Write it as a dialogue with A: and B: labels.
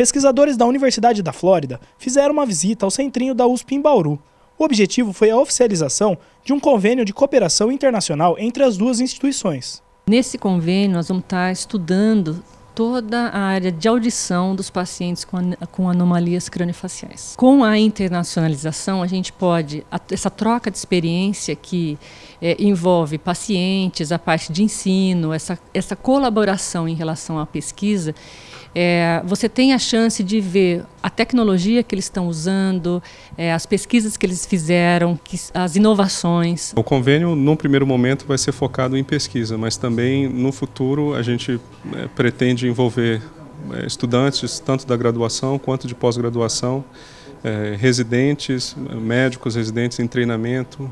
A: Pesquisadores da Universidade da Flórida fizeram uma visita ao centrinho da USP em Bauru. O objetivo foi a oficialização de um convênio de cooperação internacional entre as duas instituições.
B: Nesse convênio, nós vamos estar estudando toda a área de audição dos pacientes com, com anomalias craniofaciais. Com a internacionalização, a gente pode, a, essa troca de experiência que é, envolve pacientes, a parte de ensino, essa, essa colaboração em relação à pesquisa, é, você tem a chance de ver a tecnologia que eles estão usando, é, as pesquisas que eles fizeram, que, as inovações.
C: O convênio, num primeiro momento, vai ser focado em pesquisa, mas também no futuro a gente é, pretende envolver é, estudantes, tanto da graduação quanto de pós-graduação, é, residentes,
A: médicos residentes em treinamento.